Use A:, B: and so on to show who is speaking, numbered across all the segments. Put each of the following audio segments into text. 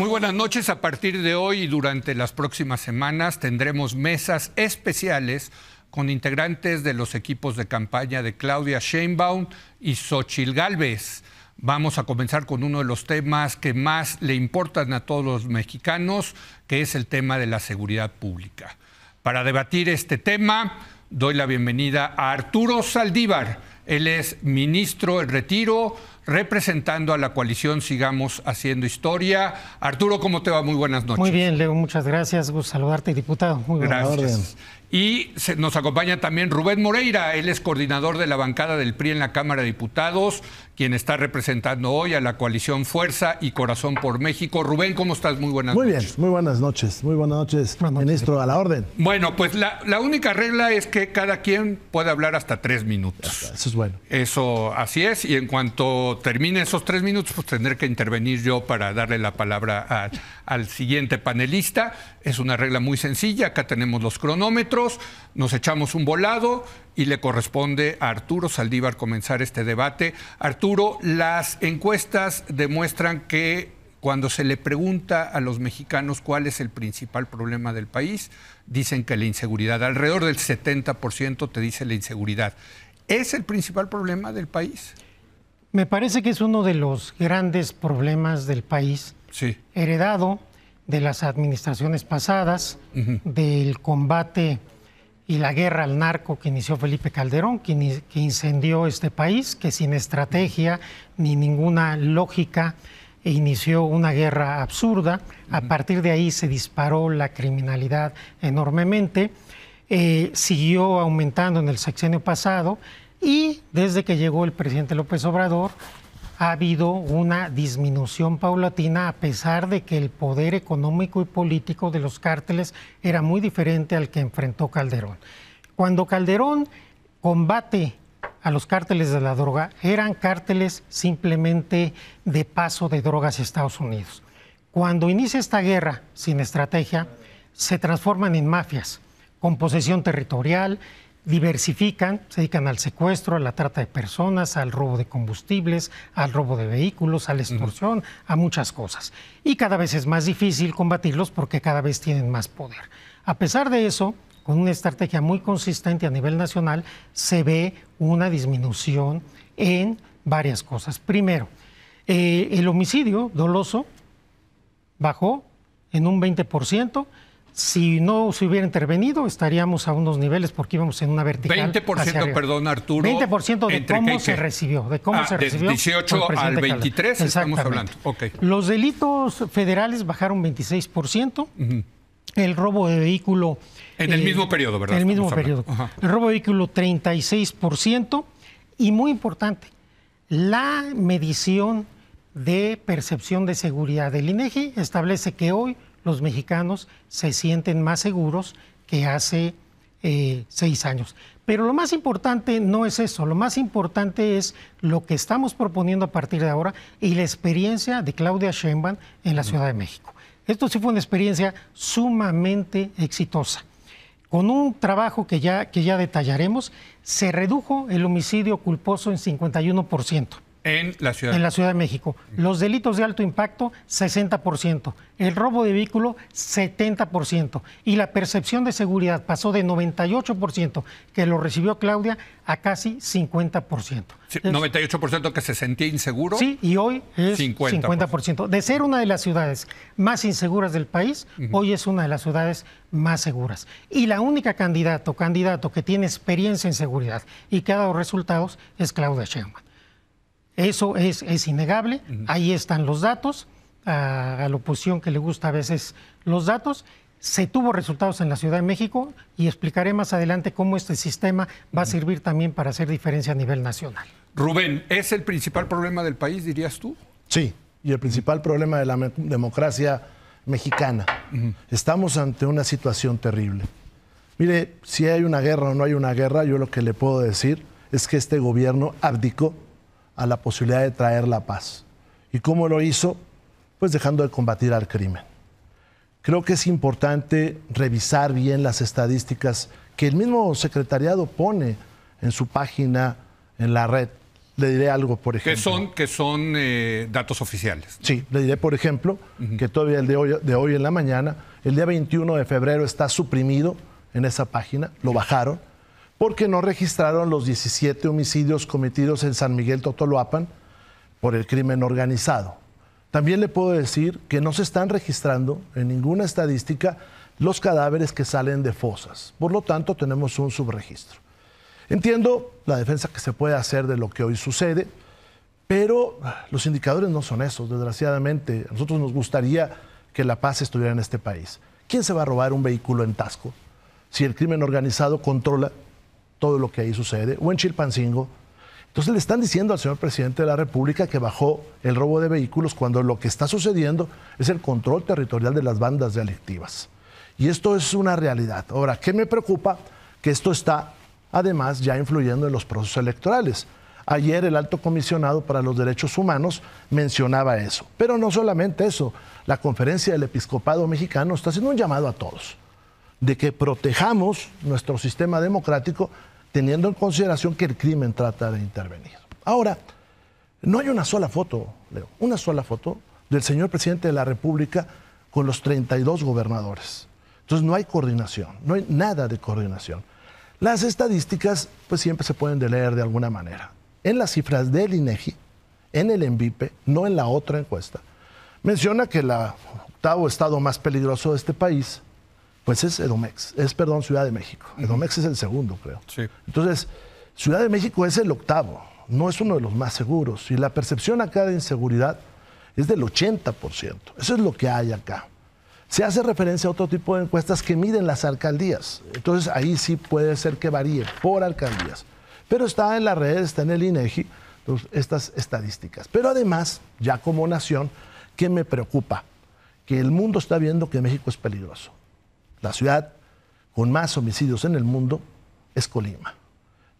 A: Muy buenas noches. A partir de hoy y durante las próximas semanas tendremos mesas especiales con integrantes de los equipos de campaña de Claudia Sheinbaum y Xochil Gálvez. Vamos a comenzar con uno de los temas que más le importan a todos los mexicanos, que es el tema de la seguridad pública. Para debatir este tema, doy la bienvenida a Arturo Saldívar. Él es ministro en retiro representando a la coalición Sigamos Haciendo Historia. Arturo, ¿cómo te va? Muy buenas noches. Muy
B: bien, Leo, muchas gracias. Gusto saludarte, diputado. Muy buenas gracias.
A: Y nos acompaña también Rubén Moreira, él es coordinador de la bancada del PRI en la Cámara de Diputados quien está representando hoy a la coalición Fuerza y Corazón por México. Rubén, ¿cómo estás? Muy buenas noches. Muy
C: bien, muy buenas noches, muy buenas noches, ministro, a la orden.
A: Bueno, pues la, única regla es que cada quien puede hablar hasta tres minutos. Eso es bueno. Eso, así es, y en cuanto termine esos tres minutos, pues tendré que intervenir yo para darle la palabra al siguiente panelista. Es una regla muy sencilla, acá tenemos los cronómetros, nos echamos un volado y le corresponde a Arturo Saldívar comenzar este debate. Arturo, las encuestas demuestran que cuando se le pregunta a los mexicanos cuál es el principal problema del país, dicen que la inseguridad, alrededor del 70% te dice la inseguridad. ¿Es el principal problema del país?
B: Me parece que es uno de los grandes problemas del país, sí. heredado de las administraciones pasadas, del combate y la guerra al narco que inició Felipe Calderón, que, incendió este país, que sin estrategia ni ninguna lógica e inició una guerra absurda. A partir de ahí se disparó la criminalidad enormemente, eh, siguió aumentando en el sexenio pasado y desde que llegó el presidente López Obrador ha habido una disminución paulatina a pesar de que el poder económico y político de los cárteles era muy diferente al que enfrentó Calderón. Cuando Calderón combate a los cárteles de la droga, eran cárteles simplemente de paso de drogas a Estados Unidos. Cuando inicia esta guerra sin estrategia, se transforman en mafias con posesión territorial, diversifican, se dedican al secuestro, a la trata de personas, al robo de combustibles, al robo de vehículos, a la extorsión, a muchas cosas. Y cada vez es más difícil combatirlos porque cada vez tienen más poder. A pesar de eso, con una estrategia muy consistente a nivel nacional, se ve una disminución en varias cosas. Primero, eh, el homicidio doloso bajó en un 20%, si no se hubiera intervenido, estaríamos a unos niveles porque íbamos en una vertical. 20%, perdón, Arturo. 20% de cómo se recibió. De cómo ah, se recibió. 18 al 23 estamos hablando. Los delitos federales bajaron 26%. El robo de vehículo. En el eh, mismo
A: periodo, ¿verdad? En el mismo periodo.
B: El robo de vehículo, 36%. Y muy importante, la medición de percepción de seguridad. del INEGI establece que hoy los mexicanos se sienten más seguros que hace eh, seis años. Pero lo más importante no es eso, lo más importante es lo que estamos proponiendo a partir de ahora y la experiencia de Claudia Sheinbaum en la Ciudad de México. Esto sí fue una experiencia sumamente exitosa. Con un trabajo que ya, que ya detallaremos, se redujo el homicidio culposo en 51%.
A: En la Ciudad, en
B: la ciudad de México. Los delitos de alto impacto, 60%. El robo de vehículo, 70%. Y la percepción de seguridad pasó de 98%, que lo recibió Claudia, a casi 50%.
A: 98% que se sentía inseguro. Sí, y
B: hoy es 50%. De ser una de las ciudades más inseguras del país, hoy es una de las ciudades más seguras. Y la única candidata o candidato que tiene experiencia en seguridad y que ha dado resultados es Claudia Sheinbaum. Eso es, es innegable, ahí están los datos, a, la oposición que le gusta a veces los datos. Se tuvo resultados en la Ciudad de México y explicaré más adelante cómo este sistema va a servir también para hacer diferencia a nivel nacional.
A: Rubén, ¿es el principal problema del país, dirías tú?
C: Sí, y el principal problema de la democracia mexicana. Estamos ante una situación terrible. Mire, si hay una guerra o no hay una guerra, yo lo que le puedo decir es que este gobierno abdicó a la posibilidad de traer la paz. ¿Y cómo lo hizo? Pues dejando de combatir al crimen. Creo que es importante revisar bien las estadísticas que el mismo secretariado pone en su página, en la red. Le diré algo, por ejemplo. Que
A: son, que son eh, datos oficiales.
C: Sí, le diré, por ejemplo, que todavía el de de hoy en la mañana, el día 21 de febrero está suprimido en esa página, lo bajaron porque no registraron los 17 homicidios cometidos en San Miguel Totoloapan por el crimen organizado. También le puedo decir que no se están registrando en ninguna estadística los cadáveres que salen de fosas. Por lo tanto, tenemos un subregistro. Entiendo la defensa que se puede hacer de lo que hoy sucede, pero los indicadores no son esos, desgraciadamente. A nosotros nos gustaría que la paz estuviera en este país. ¿Quién se va a robar un vehículo en Tasco si el crimen organizado controla todo lo que ahí sucede, o en Chilpancingo. Entonces le están diciendo al señor presidente de la República que bajó el robo de vehículos cuando lo que está sucediendo es el control territorial de las bandas delictivas. Y esto es una realidad. Ahora, ¿qué me preocupa? Que esto está además ya influyendo en los procesos electorales. Ayer el alto comisionado para los derechos humanos mencionaba eso. Pero no solamente eso, la conferencia del episcopado mexicano está haciendo un llamado a todos de que protejamos nuestro sistema democrático teniendo en consideración que el crimen trata de intervenir. Ahora, no hay una sola foto, Leo, una sola foto del señor presidente de la República con los 32 gobernadores. Entonces no hay coordinación, no hay nada de coordinación. Las estadísticas pues siempre se pueden leer de alguna manera. En las cifras del INEGI, en el ENVIPE, no en la otra encuesta, menciona que el octavo estado más peligroso de este país pues es Edomex, es, perdón, Ciudad de México. Edomex es el segundo, creo. Entonces, Ciudad de México es el octavo, no es uno de los más seguros. Y la percepción acá de inseguridad es del 80%. Eso es lo que hay acá. Se hace referencia a otro tipo de encuestas que miden las alcaldías. Entonces, ahí sí puede ser que varíe por alcaldías. Pero está en la redes, está en el INEGI, e estas estadísticas. Pero además, ya como nación, ¿qué me preocupa? Que el mundo está viendo que México es peligroso la ciudad con más homicidios en el mundo es Colima.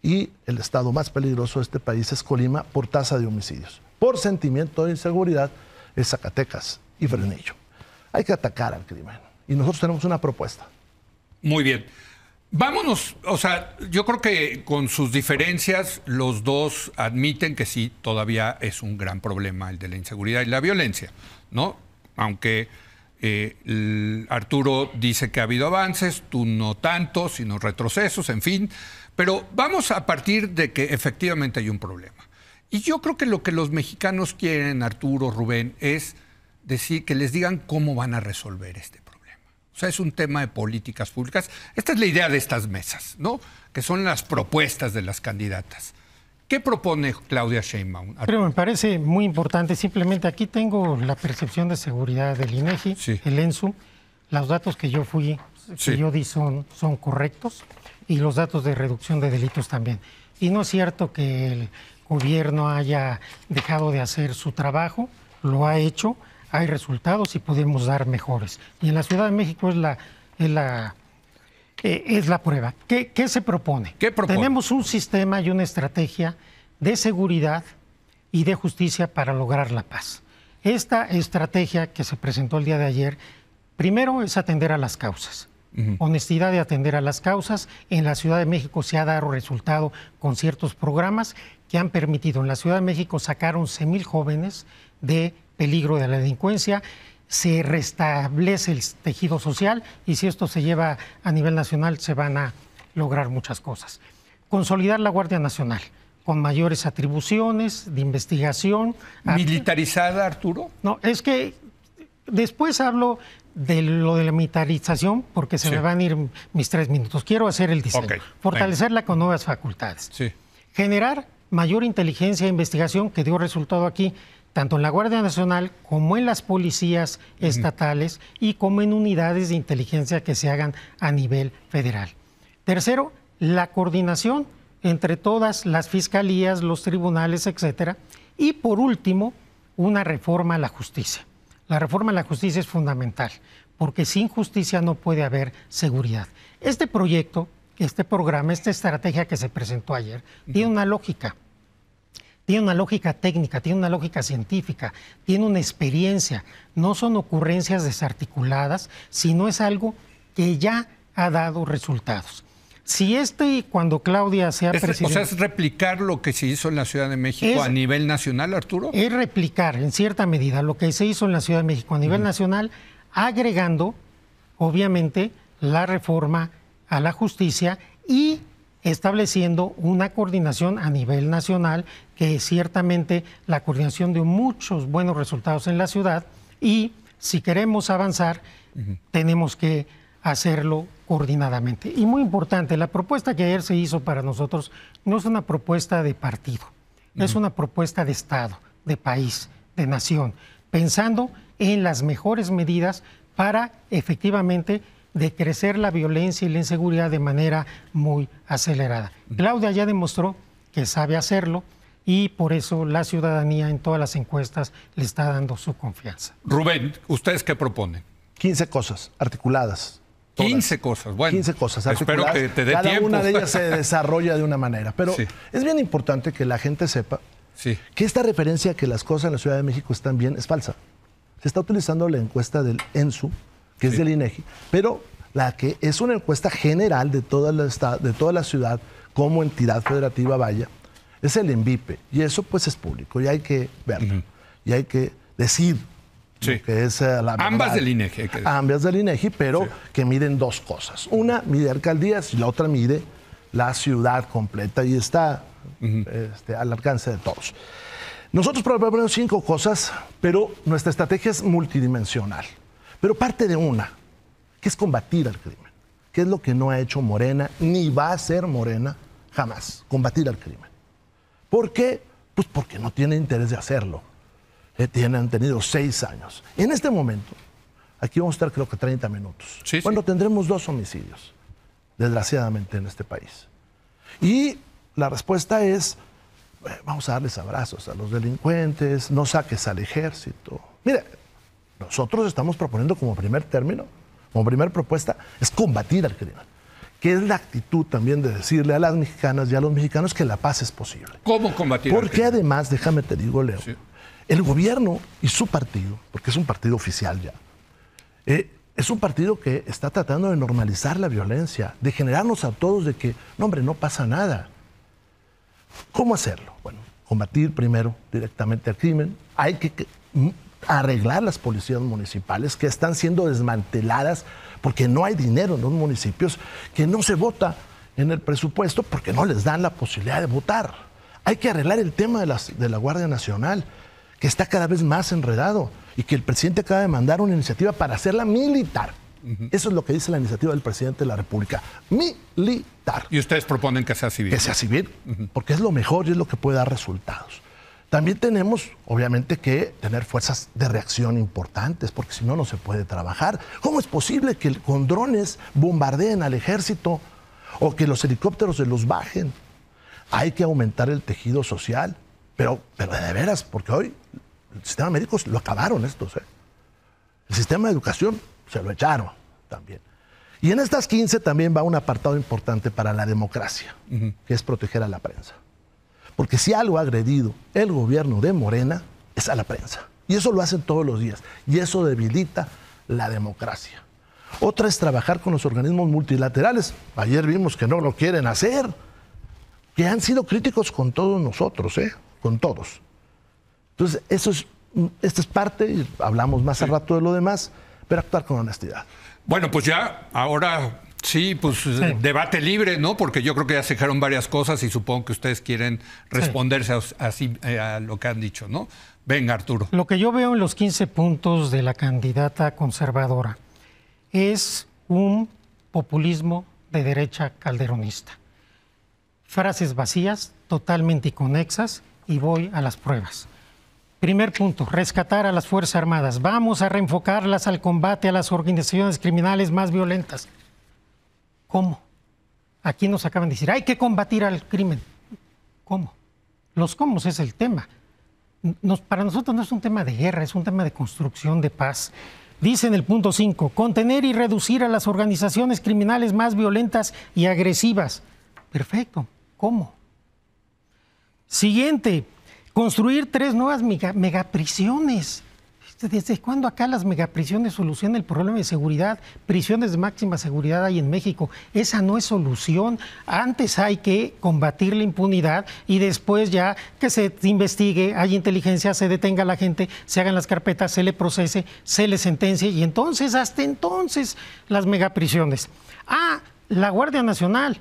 C: Y el estado más peligroso de este país es Colima por tasa de homicidios. Por sentimiento de inseguridad es Zacatecas y Fresnillo. Hay que atacar al crimen. Y nosotros tenemos una propuesta. Muy
A: bien. Vámonos, o sea, yo creo que con sus diferencias los dos admiten que sí, todavía es un gran problema el de la inseguridad y la violencia, ¿no? Aunque eh, Arturo dice que ha habido avances, tú no tanto, sino retrocesos, en fin. Pero vamos a partir de que efectivamente hay un problema. Y yo creo que lo que los mexicanos quieren, Arturo, Rubén, es decir que les digan cómo van a resolver este problema. O sea, es un tema de políticas públicas. Esta es la idea de estas mesas, ¿no? Que son las propuestas de las candidatas. ¿Qué propone Claudia Sheinbaum? Pero
B: me parece muy importante. Simplemente aquí tengo la percepción de seguridad del INEGI, el ENSU. Los datos que yo fui, que yo di son, correctos y los datos de reducción de delitos también. Y no es cierto que el gobierno haya dejado de hacer su trabajo, lo ha hecho, hay resultados y podemos dar mejores. Y en la Ciudad de México es la, es la eh, es la prueba. ¿Qué, se propone? Tenemos un sistema y una estrategia de seguridad y de justicia para lograr la paz. Esta estrategia que se presentó el día de ayer, primero es atender a las causas. Honestidad de atender a las causas. En la Ciudad de México se ha dado resultado con ciertos programas que han permitido en la Ciudad de México sacar mil jóvenes de peligro de la delincuencia se restablece el tejido social y si esto se lleva a nivel nacional se van a lograr muchas cosas. Consolidar la Guardia Nacional con mayores atribuciones de investigación. ¿Militarizada, Arturo? No, es que después hablo de lo de la militarización porque se me van a ir mis tres minutos. Quiero hacer el diseño. Fortalecerla con nuevas facultades. Generar mayor inteligencia e investigación que dio resultado aquí tanto en la Guardia Nacional como en las policías estatales y como en unidades de inteligencia que se hagan a nivel federal. Tercero, la coordinación entre todas las fiscalías, los tribunales, etcétera. Y por último, una reforma a la justicia. La reforma a la justicia es fundamental, porque sin justicia no puede haber seguridad. Este proyecto, este programa, esta estrategia que se presentó ayer, tiene una lógica tiene una lógica técnica, tiene una lógica científica, tiene una experiencia. No son ocurrencias desarticuladas, sino es algo que ya ha dado resultados. Si este, cuando Claudia sea presidente. O sea, es
A: replicar lo que se hizo en la Ciudad de México a nivel nacional, Arturo. Es
B: replicar, en cierta medida, lo que se hizo en la Ciudad de México a nivel nacional, agregando, obviamente, la reforma a la justicia y estableciendo una coordinación a nivel nacional, que es ciertamente la coordinación de muchos buenos resultados en la ciudad y si queremos avanzar, tenemos que hacerlo coordinadamente. Y muy importante, la propuesta que ayer se hizo para nosotros no es una propuesta de partido, es una propuesta de Estado, de país, de nación, pensando en las mejores medidas para efectivamente de crecer la violencia y la inseguridad de manera muy acelerada. Claudia ya demostró que sabe hacerlo, y por eso la ciudadanía en todas las encuestas le está dando su confianza.
A: Rubén,
C: ¿ustedes qué proponen? 15 cosas articuladas. 15 cosas, bueno. 15 cosas articuladas. Espero que te dé Cada una de ellas se desarrolla de una manera. Pero es bien importante que la gente sepa que esta referencia que las cosas en la Ciudad de México están bien es falsa. Se está utilizando la encuesta del ENSU, que es del INEGI, e pero la que es una encuesta general de toda la, de toda la ciudad como entidad federativa vaya, es el ENVIPE. Y eso pues es público y hay que verlo. Y hay que decir que es a eh, la Ambas del INEGI. E e, ambas del INEGI, pero que miden dos cosas. Una mide alcaldías y la otra mide la ciudad completa y está este, al alcance de todos. Nosotros proponemos cinco cosas, pero nuestra estrategia es multidimensional. Pero parte de una, que es combatir al crimen, que es lo que no ha hecho Morena, ni va a ser Morena jamás, combatir al crimen. ¿Por qué? Pues porque no tiene interés de hacerlo. Eh, tienen, han tenido seis años. En este momento, aquí vamos a estar creo que 30 minutos. cuando tendremos dos homicidios, desgraciadamente, en este país. Y la respuesta es, eh, vamos a darles abrazos a los delincuentes, no saques al ejército. Mira, nosotros estamos proponiendo como primer término, como primera propuesta, es combatir al crimen que es la actitud también de decirle a las mexicanas y a los mexicanos que la paz es posible.
A: ¿Cómo combatir? Porque
C: además, déjame te digo, Leo, el gobierno y su partido, porque es un partido oficial ya, eh, es un partido que está tratando de normalizar la violencia, de generarnos a todos de que, no hombre, no pasa nada. ¿Cómo hacerlo? Bueno, combatir primero directamente al crimen. Hay que mm, arreglar las policías municipales que están siendo desmanteladas porque no hay dinero en los municipios, que no se vota en el presupuesto porque no les dan la posibilidad de votar. Hay que arreglar el tema de, la Guardia Nacional, que está cada vez más enredado y que el presidente acaba de mandar una iniciativa para hacerla militar. Eso es lo que dice la iniciativa del presidente de la República. Militar.
A: Y ustedes proponen que sea civil. Que sea
C: civil, porque es lo mejor y es lo que puede dar resultados. También tenemos, obviamente, que tener fuerzas de reacción importantes, porque si no, no se puede trabajar. ¿Cómo es posible que con drones bombardeen al ejército o que los helicópteros se los bajen? Hay que aumentar el tejido social, pero, pero de veras, porque hoy el sistema médico lo acabaron estos. ¿eh? El sistema de educación se lo echaron también. Y en estas 15 también va un apartado importante para la democracia, que es proteger a la prensa. Porque si algo ha agredido el gobierno de Morena es a la prensa. Y eso lo hacen todos los días. Y eso debilita la democracia. Otra es trabajar con los organismos multilaterales. Ayer vimos que no lo quieren hacer. Que han sido críticos con todos nosotros, ¿eh? Con todos. Entonces, eso es, esta es parte, hablamos más al rato de lo demás, pero actuar con honestidad.
A: Bueno, pues ya, ahora Sí, pues debate libre, ¿no? Porque yo creo que ya se dejaron varias cosas y supongo que ustedes quieren responderse a, así, eh, a, lo que han dicho, ¿no? Venga, Arturo.
B: Lo que yo veo en los 15 puntos de la candidata conservadora es un populismo de derecha calderonista. Frases vacías, totalmente inconexas, y voy a las pruebas. Primer punto, rescatar a las Fuerzas Armadas. Vamos a reenfocarlas al combate a las organizaciones criminales más violentas. ¿Cómo? Aquí nos acaban de decir, hay que combatir al crimen. ¿Cómo? Los cómo es el tema. Nos, para nosotros no es un tema de guerra, es un tema de construcción de paz. Dice en el punto 5, contener y reducir a las organizaciones criminales más violentas y agresivas. Perfecto, ¿cómo? Siguiente, construir tres nuevas megaprisiones. ¿Desde cuándo acá las megaprisiones solucionan el problema de seguridad? Prisiones de máxima seguridad hay en México. Esa no es solución. Antes hay que combatir la impunidad y después ya que se investigue, hay inteligencia, se detenga la gente, se hagan las carpetas, se le procese, se le sentencie y entonces, hasta entonces, las megaprisiones. Ah, la Guardia Nacional.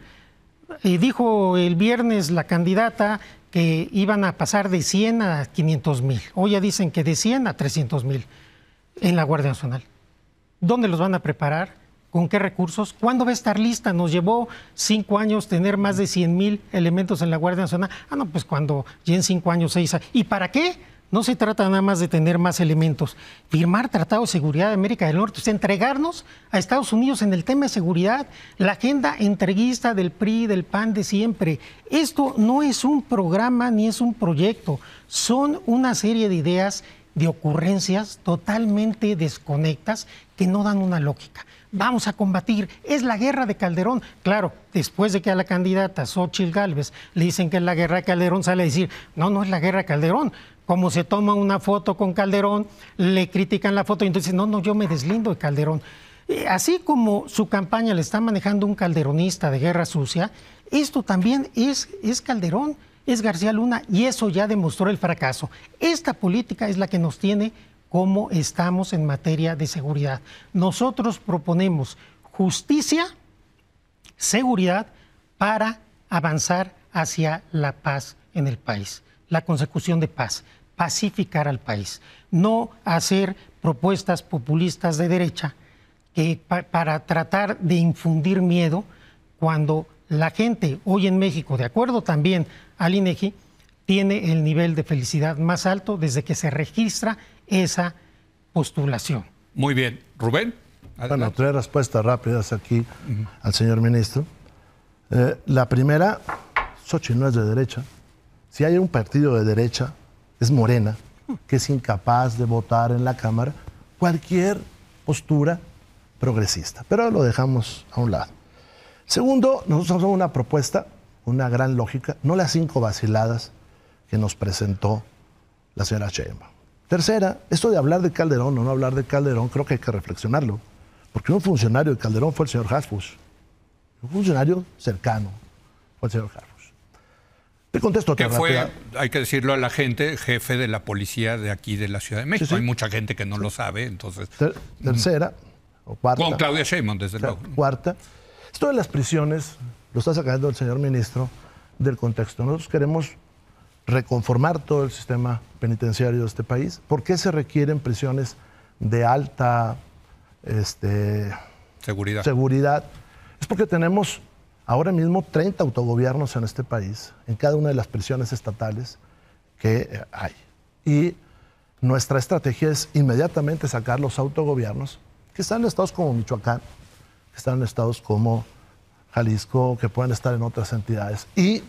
B: Eh, dijo el viernes la candidata que iban a pasar de 100 a 500 mil. Hoy ya dicen que de 100 a 300 mil en la Guardia Nacional. ¿Dónde los van a preparar? ¿Con qué recursos? ¿Cuándo va a estar lista? Nos llevó cinco años tener más de 100 mil elementos en la Guardia Nacional. Ah, no, pues cuando ya en cinco años, se hizo. ¿Y para qué? No se trata nada más de tener más elementos. Firmar Tratado de Seguridad de América del Norte, es entregarnos a Estados Unidos en el tema de seguridad, la agenda entreguista del PRI, del PAN de siempre. Esto no es un programa ni es un proyecto, son una serie de ideas, de ocurrencias totalmente desconectas que no dan una lógica. Vamos a combatir, es la guerra de Calderón. Claro, después de que a la candidata Xochitl Gálvez le dicen que es la guerra de Calderón, sale a decir, no, no es la guerra de Calderón como se toma una foto con Calderón, le critican la foto y entonces, no, no, yo me deslindo de Calderón. Así como su campaña le está manejando un calderonista de guerra sucia, esto también es, es Calderón, es García Luna y eso ya demostró el fracaso. Esta política es la que nos tiene como estamos en materia de seguridad. Nosotros proponemos justicia, seguridad para avanzar hacia la paz en el país, la consecución de paz pacificar al país, no hacer propuestas populistas de derecha que para tratar de infundir miedo cuando la gente hoy en México, de acuerdo también al INEGI, tiene el nivel de felicidad más alto desde que se registra esa postulación.
C: Muy bien. Rubén. Bueno, tres respuestas rápidas aquí al señor ministro. Eh, la primera, Sochi no es de derecha. Si hay un partido de derecha, es Morena, que es incapaz de votar en la Cámara cualquier postura progresista. Pero lo dejamos a un lado. Segundo, nosotros somos una propuesta, una gran lógica, no las cinco vaciladas que nos presentó la señora Chema Tercera, esto de hablar de Calderón o no hablar de Calderón, creo que hay que reflexionarlo. Porque un funcionario de Calderón fue el señor Hasbush, Un funcionario cercano fue el señor te contesto Que fue,
A: hay que decirlo a la gente, jefe de la policía de aquí de la Ciudad de México. Hay mucha gente que no lo sabe,
C: entonces. Mm. tercera o cuarta. Con Claudia
A: Sheinbaum, desde luego.
C: Cuarta. Esto de las prisiones lo está sacando el señor ministro del contexto. Nosotros queremos reconformar todo el sistema penitenciario de este país. ¿Por qué se requieren prisiones de alta este, seguridad. seguridad? Es porque tenemos ahora mismo 30 autogobiernos en este país, en cada una de las prisiones estatales que eh, hay. Y nuestra estrategia es inmediatamente sacar los autogobiernos que están en estados como Michoacán, que están en estados como Jalisco, que pueden estar en otras entidades, y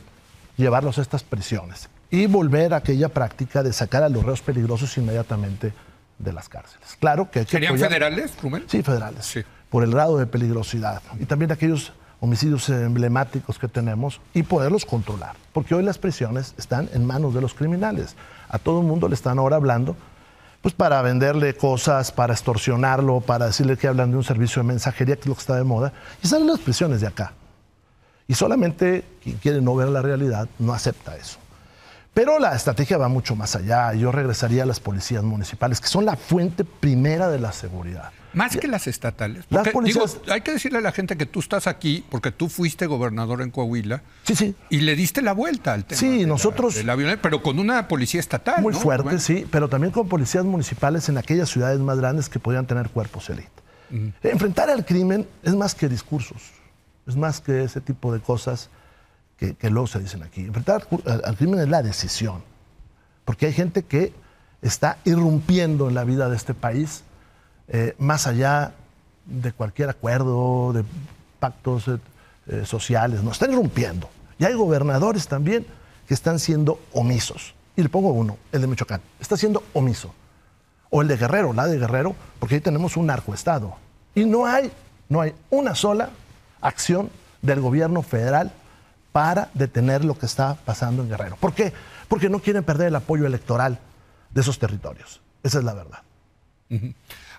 C: llevarlos a estas prisiones. Y volver a aquella práctica de sacar a los reos peligrosos inmediatamente de las cárceles. Claro que querían federales, Rumel? Sí, federales. Por el grado de peligrosidad. Y también aquellos homicidios emblemáticos que tenemos y poderlos controlar. Porque hoy las prisiones están en manos de los criminales. A todo el mundo le están ahora hablando, pues para venderle cosas, para extorsionarlo, para decirle que hablan de un servicio de mensajería, que es lo que está de moda, y salen las prisiones de acá. Y solamente quien quiere no ver la realidad no acepta eso. Pero la estrategia va mucho más allá. Yo regresaría a las policías municipales, que son la fuente primera de la seguridad. Más que las estatales.
A: hay que decirle a la gente que tú estás aquí porque tú fuiste gobernador en Coahuila. Sí, sí. Y le diste la vuelta al tema. Sí, nosotros. La, pero con una policía estatal. Muy fuerte,
C: sí, pero también con policías municipales en aquellas ciudades más grandes que podían tener cuerpos élite. Enfrentar al crimen es más que discursos, es más que ese tipo de cosas que, luego se dicen aquí. Enfrentar al, crimen es la decisión, porque hay gente que está irrumpiendo en la vida de este país, eh, más allá de cualquier acuerdo, de pactos eh, eh, sociales, no, está irrumpiendo. Y hay gobernadores también que están siendo omisos. Y le pongo uno, el de Michoacán, está siendo omiso. O el de Guerrero, la de Guerrero, porque ahí tenemos un narcoestado. Y no hay, no hay una sola acción del gobierno federal para detener lo que está pasando en Guerrero. ¿Por qué? Porque no quieren perder el apoyo electoral de esos territorios. Esa es la verdad.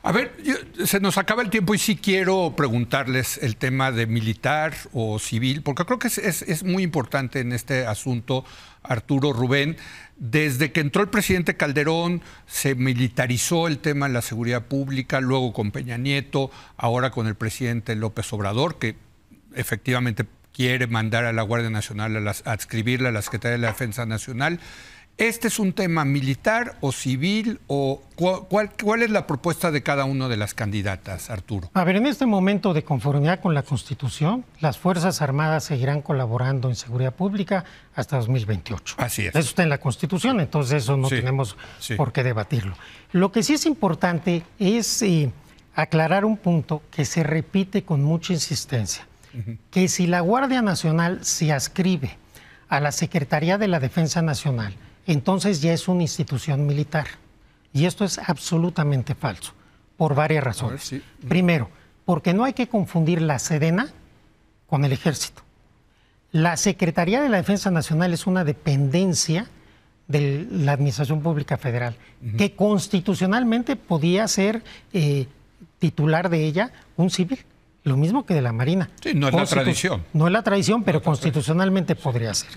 A: A ver, se nos acaba el tiempo y sí quiero preguntarles el tema de militar o civil, porque creo que es, es, muy importante en este asunto, Arturo Rubén. Desde que entró el presidente Calderón, se militarizó el tema de la seguridad pública, luego con Peña Nieto, ahora con el presidente López Obrador, que efectivamente quiere mandar a la Guardia Nacional a, las, a adscribirla a la Secretaría de la Defensa Nacional. ¿Este es un tema militar o civil? o cuál, es la propuesta de cada una de las candidatas, Arturo?
B: A ver, en este momento, de conformidad con la Constitución, las Fuerzas Armadas seguirán colaborando en seguridad pública hasta 2028. Así es. Eso está en la Constitución, entonces eso no tenemos por qué debatirlo. Lo que sí es importante es eh, aclarar un punto que se repite con mucha insistencia que si la Guardia Nacional se ascribe a la Secretaría de la Defensa Nacional, entonces ya es una institución militar. Y esto es absolutamente falso, por varias razones. Primero, porque no hay que confundir la Sedena con el ejército. La Secretaría de la Defensa Nacional es una dependencia de la Administración Pública Federal, que constitucionalmente podía ser eh, titular de ella un civil lo mismo que de la Marina. Sí, no es la tradición. No es la tradición, pero constitucionalmente podría ser.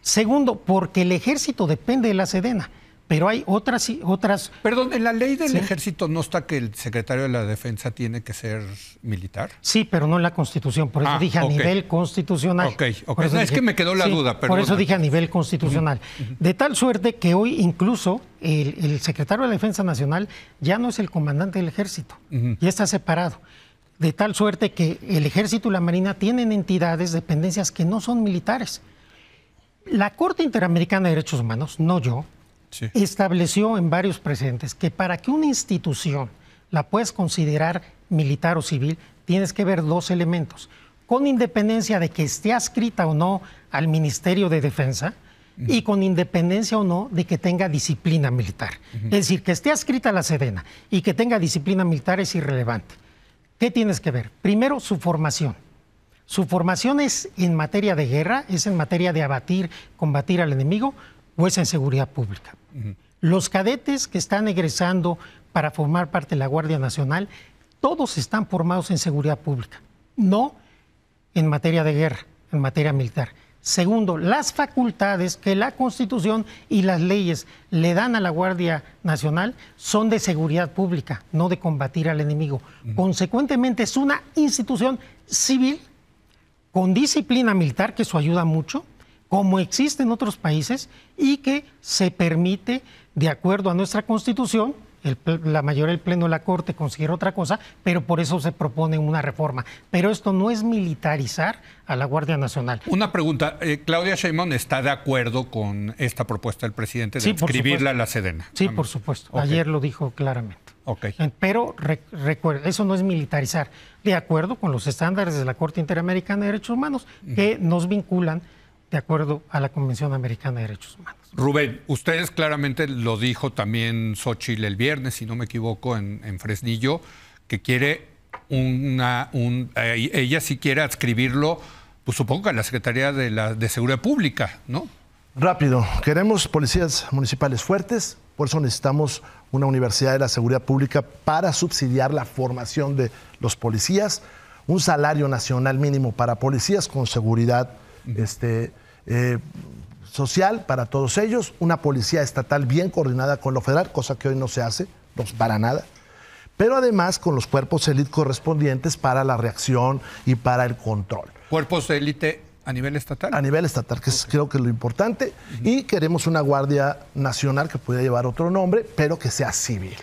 B: Segundo, porque el ejército depende de la Sedena. Pero hay otras y otras. Perdón, en la ley del ejército no está que el
A: secretario de la defensa tiene que ser militar.
B: Sí, pero no en la constitución. Por eso dije a nivel constitucional. Ok, ok. es que me quedó la duda, pero. Por eso dije a nivel constitucional. De tal suerte que hoy incluso el, secretario de la defensa nacional ya no es el comandante del ejército. y Ya está separado de tal suerte que el ejército y la marina tienen entidades, dependencias que no son militares. La Corte Interamericana de Derechos Humanos, no yo, estableció en varios presentes que para que una institución la puedas considerar militar o civil, tienes que ver dos elementos. Con independencia de que esté adscrita o no al Ministerio de Defensa, y con independencia o no de que tenga disciplina militar. Es decir, que esté adscrita a la Sedena y que tenga disciplina militar es irrelevante. ¿Qué tienes que ver? Primero, su formación. Su formación es en materia de guerra, es en materia de abatir, combatir al enemigo o es en seguridad pública. Los cadetes que están egresando para formar parte de la Guardia Nacional, todos están formados en seguridad pública, no en materia de guerra, en materia militar. Segundo, las facultades que la Constitución y las leyes le dan a la Guardia Nacional son de seguridad pública, no de combatir al enemigo. Consecuentemente, es una institución civil con disciplina militar, que eso ayuda mucho, como existe en otros países, y que se permite, de acuerdo a nuestra Constitución, la mayoría del Pleno de la Corte considera otra cosa, pero por eso se propone una reforma. Pero esto no es militarizar a la Guardia Nacional.
A: Una pregunta, eh, Claudia Sheinbaum está de acuerdo con esta propuesta del presidente de sí, a la Sedena. Sí, por
B: supuesto. Ayer lo dijo claramente. Pero eso no es militarizar, de acuerdo con los estándares de la Corte Interamericana de Derechos Humanos, que nos vinculan de acuerdo a la Convención Americana de Derechos Humanos.
A: Rubén, ustedes claramente lo dijo también Xochitl el viernes, si no me equivoco, en, Fresnillo, que quiere una. Un, eh, ella sí quiere adscribirlo, pues supongo, a la Secretaría de, la, Seguridad Pública,
C: ¿no? Rápido, queremos policías municipales fuertes, por eso necesitamos una universidad de la seguridad pública para subsidiar la formación de los policías, un salario nacional mínimo para policías con seguridad. Este, eh, social para todos ellos, una policía estatal bien coordinada con lo federal, cosa que hoy no se hace, para nada, pero además con los cuerpos élite correspondientes para la reacción y para el control. Cuerpos élite a nivel estatal. A nivel estatal, que creo que es lo importante. Y queremos una Guardia Nacional que pueda llevar otro nombre, pero que sea civil.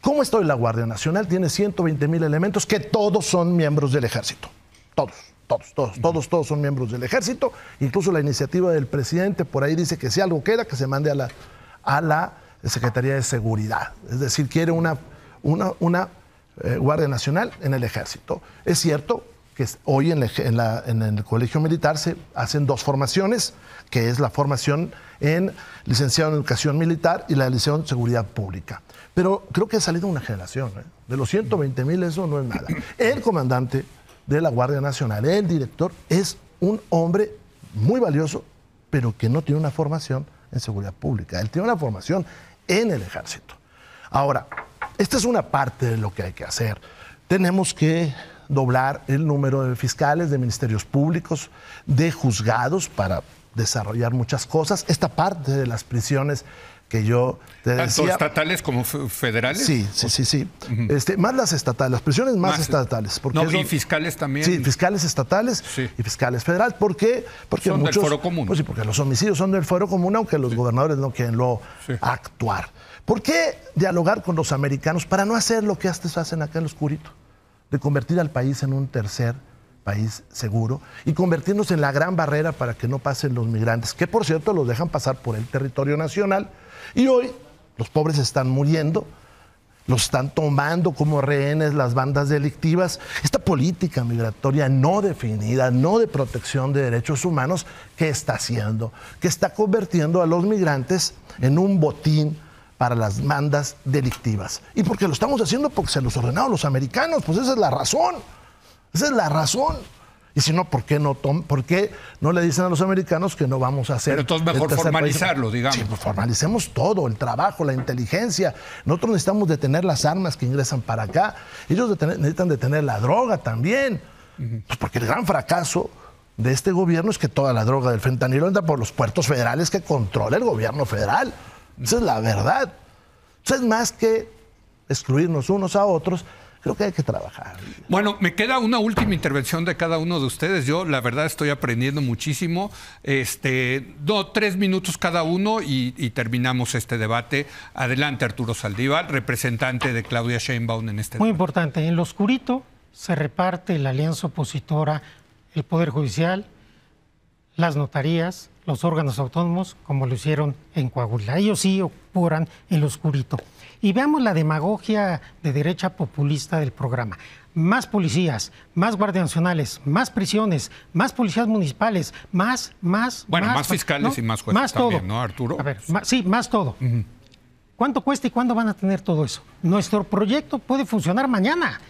C: ¿Cómo está la Guardia Nacional? Tiene 120 mil elementos que todos son miembros del ejército. Todos todos, todos, todos, todos son miembros del ejército, incluso la iniciativa del presidente por ahí dice que si algo queda, que se mande a la, a la Secretaría de Seguridad. Es decir, quiere una, una, eh, Guardia Nacional en el ejército. Es cierto que hoy en, el Colegio Militar se hacen dos formaciones, que es la formación en licenciado en Educación Militar y la licenciado en Seguridad Pública. Pero creo que ha salido una generación, ¿eh? de los 120 mil eso no es nada. El comandante de la Guardia Nacional. El director es un hombre muy valioso, pero que no tiene una formación en seguridad pública. Él tiene una formación en el ejército. Ahora, esta es una parte de lo que hay que hacer. Tenemos que doblar el número de fiscales, de ministerios públicos, de juzgados para desarrollar muchas cosas. Esta parte de las prisiones que yo te decía. ¿Tanto
A: estatales como federales? Sí,
C: sí, sí, sí. Este, más las estatales, las presiones más, estatales. Porque no, y fiscales también. Sí, fiscales estatales y fiscales federales. ¿Por qué? Porque son del foro común. Pues sí, porque los homicidios son del foro común, aunque los gobernadores no quieren lo actuar. ¿Por qué dialogar con los americanos para no hacer lo que hasta hacen acá en los oscurito? De convertir al país en un tercer país seguro y convertirnos en la gran barrera para que no pasen los migrantes, que por cierto los dejan pasar por el territorio nacional y hoy los pobres están muriendo, los están tomando como rehenes las bandas delictivas. Esta política migratoria no definida, no de protección de derechos humanos, ¿qué está haciendo? Que está convirtiendo a los migrantes en un botín para las bandas delictivas. ¿Y porque lo estamos haciendo? Porque se los ordenaron los americanos, pues esa es la razón. Esa es la razón. Y si no, ¿por qué no, ¿por qué no le dicen a los americanos que no vamos a hacer? Pero entonces mejor formalizarlo, digamos. Sí, pues formalicemos todo, el trabajo, la inteligencia. Nosotros necesitamos detener las armas que ingresan para acá. Ellos necesitan detener la droga también. Pues porque el gran fracaso de este gobierno es que toda la droga del fentanilo entra por los puertos federales que controla el gobierno federal. Esa es la verdad. Entonces es más que excluirnos unos a otros, creo que hay que trabajar.
A: Bueno, me queda una última intervención de cada uno de ustedes. Yo, la verdad, estoy aprendiendo muchísimo. Este, tres minutos cada uno y, terminamos este debate. Adelante, Arturo Saldívar, representante de Claudia Sheinbaum en este Muy
B: importante. En lo oscurito se reparte la alianza opositora, el Poder Judicial, las notarías, los órganos autónomos, como lo hicieron en Coahuila. Ellos sí operan en lo oscurito y veamos la demagogia de derecha populista del programa. Más policías, más guardias nacionales, más prisiones, más policías municipales, más, más. Bueno, más, fiscales y más jueces. también, todo. ¿no, Arturo? sí, más todo. ¿Cuánto cuesta y cuándo van a tener todo eso? Nuestro proyecto puede funcionar mañana.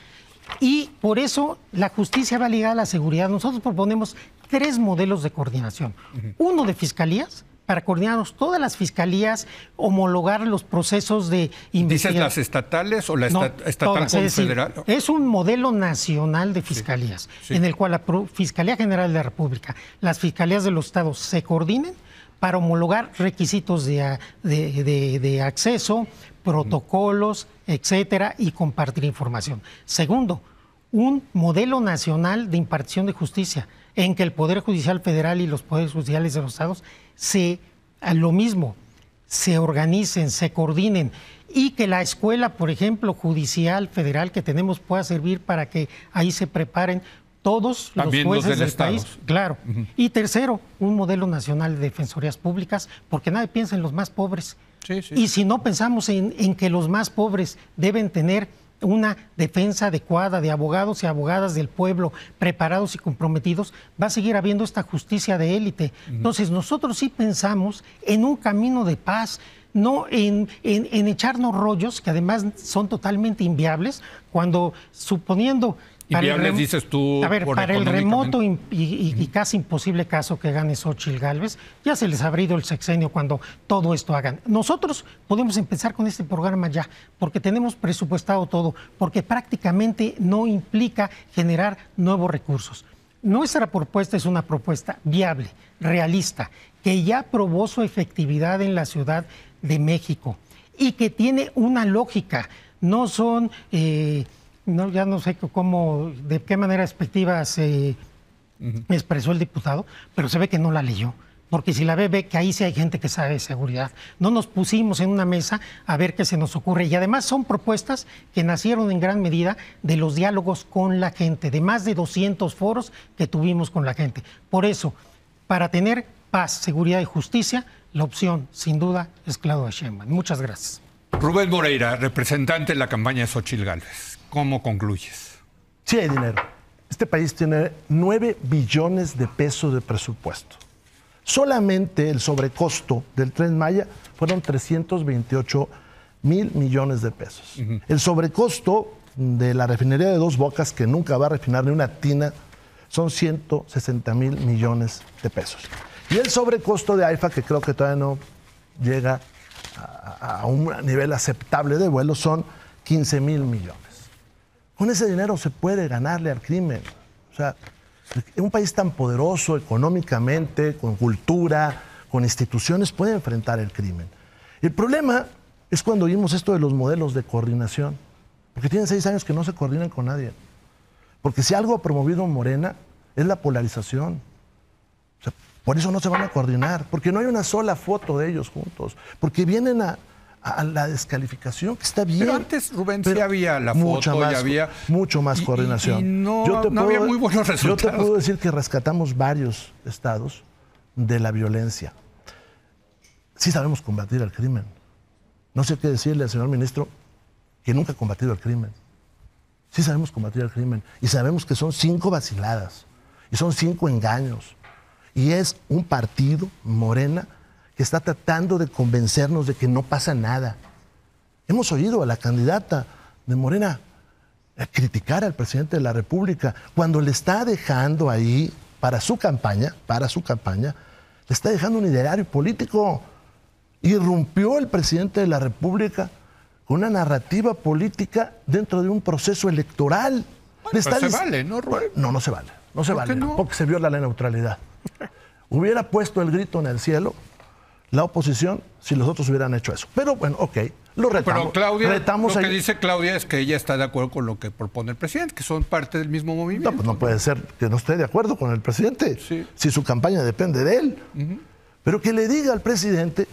B: Y por eso la justicia va ligada a la seguridad. Nosotros proponemos tres modelos de coordinación. Uno de fiscalías, para coordinarnos todas las fiscalías, homologar los procesos de investigación. ¿Dices las estatales
A: o la estatal es federal?
B: es un modelo nacional de fiscalías, en el cual la Fiscalía General de la República, las fiscalías de los estados se coordinen para homologar requisitos de, de acceso, protocolos, etcétera, y compartir información. Segundo, un modelo nacional de impartición de justicia, en que el Poder Judicial Federal y los poderes judiciales de los estados se, lo mismo, se organicen, se coordinen y que la escuela, por ejemplo, judicial, federal que tenemos pueda servir para que ahí se preparen todos los jueces del, país. Claro. Y tercero, un modelo nacional de defensorías públicas, porque nadie piensa en los más pobres. Y si no pensamos en, en que los más pobres deben tener una defensa adecuada de abogados y abogadas del pueblo preparados y comprometidos, va a seguir habiendo esta justicia de élite. Entonces, nosotros sí pensamos en un camino de paz, no en, en echarnos rollos que además son totalmente inviables, cuando suponiendo y dices tú. A ver, para el remoto y, casi imposible caso que gane Xochitl Galvez, ya se les ha abrido el sexenio cuando todo esto hagan. Nosotros podemos empezar con este programa ya, porque tenemos presupuestado todo, porque prácticamente no implica generar nuevos recursos. Nuestra propuesta es una propuesta viable, realista, que ya probó su efectividad en la Ciudad de México y que tiene una lógica. No son. Eh, no, ya no sé cómo, de qué manera expectiva se expresó el diputado, pero se ve que no la leyó. Porque si la ve, ve que ahí sí hay gente que sabe de seguridad. No nos pusimos en una mesa a ver qué se nos ocurre. Y además son propuestas que nacieron en gran medida de los diálogos con la gente, de más de 200 foros que tuvimos con la gente. Por eso, para tener paz, seguridad y justicia, la opción, sin duda,
C: es Claudia Sheinbaum. Muchas gracias.
A: Rubén Moreira, representante de la campaña de
C: ¿cómo concluyes? Sí hay dinero. Este país tiene 9 billones de pesos de presupuesto. Solamente el sobrecosto del tren Maya fueron 328 mil millones de pesos. El sobrecosto de la refinería de Dos Bocas, que nunca va a refinar ni una tina, son 160 mil millones de pesos. Y el sobrecosto de AIFA, que creo que todavía no llega a un nivel aceptable de vuelo, son 15 mil millones. Con ese dinero se puede ganarle al crimen. O sea, un país tan poderoso económicamente, con cultura, con instituciones, puede enfrentar el crimen. El problema es cuando vimos esto de los modelos de coordinación, porque tienen seis años que no se coordinan con nadie. Porque si algo ha promovido Morena es la polarización. por eso no se van a coordinar, porque no hay una sola foto de ellos juntos, porque vienen a, a la descalificación, que está bien. Pero antes, Rubén, sí había la más, había... Mucho más coordinación. no, puedo, había muy buenos resultados. Yo te puedo decir que rescatamos varios estados de la violencia. Sí sabemos combatir el crimen. No sé qué decirle al señor ministro que nunca ha combatido el crimen. Sí sabemos combatir el crimen. Y sabemos que son cinco vaciladas. Y son cinco engaños. Y es un partido, Morena, que está tratando de convencernos de que no pasa nada. Hemos oído a la candidata de Morena criticar al presidente de la República cuando le está dejando ahí para su campaña, para su campaña, le está dejando un ideario político. Irrumpió el presidente de la República con una narrativa política dentro de un proceso electoral. No se vale, ¿no, No, no se vale. No se vale, porque se viola la neutralidad. Hubiera puesto el grito en el cielo la oposición si los otros hubieran hecho eso. Pero bueno, ok, lo
A: retamos. Pero Claudia, lo que dice Claudia es que ella está de acuerdo
C: con lo que propone el presidente, que son parte del mismo movimiento. No, pues no puede ser que no esté de acuerdo con el presidente, si su campaña depende de él. Pero que le diga al presidente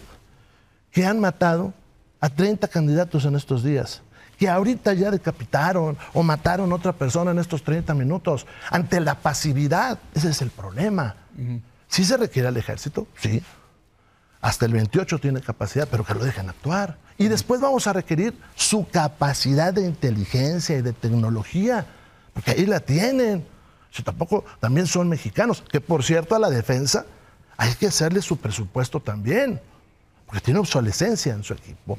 C: que han matado a 30 candidatos en estos días, que ahorita ya decapitaron o mataron a otra persona en estos 30 minutos, ante la pasividad. Ese es el problema. Si se requiere al ejército? Sí hasta el 28 tiene capacidad, pero que lo dejen actuar. Y después vamos a requerir su capacidad de inteligencia y de tecnología, porque ahí la tienen. Si tampoco también son mexicanos, que por cierto a la defensa hay que hacerle su presupuesto también, porque tiene obsolescencia en su equipo.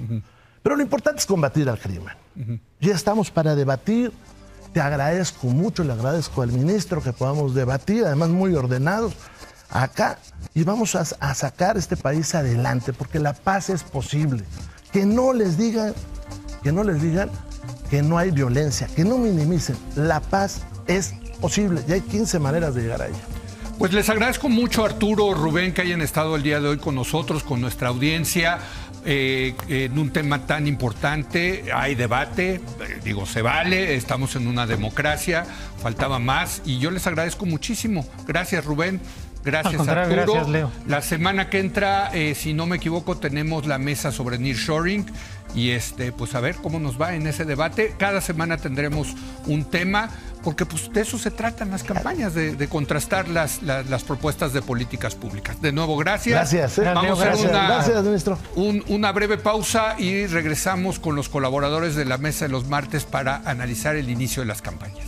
C: Pero lo importante es combatir al crimen. Ya estamos para debatir. Te agradezco mucho, le agradezco al ministro que podamos debatir, además muy ordenados acá y vamos a, sacar este país adelante porque la paz es posible. Que no les digan, que no les digan que no hay violencia, que no minimicen. La paz es posible y hay 15 maneras de llegar a ella.
A: Pues les agradezco mucho Arturo, Rubén, que hayan estado el día de hoy con nosotros, con nuestra audiencia. Eh, en un tema tan importante. Hay debate, eh, digo, se vale, estamos en una democracia, faltaba más y yo les agradezco muchísimo. Gracias, Rubén. Gracias, Arturo. Gracias, Leo. La semana que entra, eh, si no me equivoco, tenemos la mesa sobre nearshoring y este, pues a ver cómo nos va en ese debate. Cada semana tendremos un tema, porque pues de eso se tratan las campañas, de, contrastar las, las, propuestas de políticas públicas. De nuevo, gracias. Gracias. Eh. Vamos gracias, a
C: hacer una,
A: una breve pausa y regresamos con los colaboradores de la mesa de los martes para analizar el inicio de las campañas.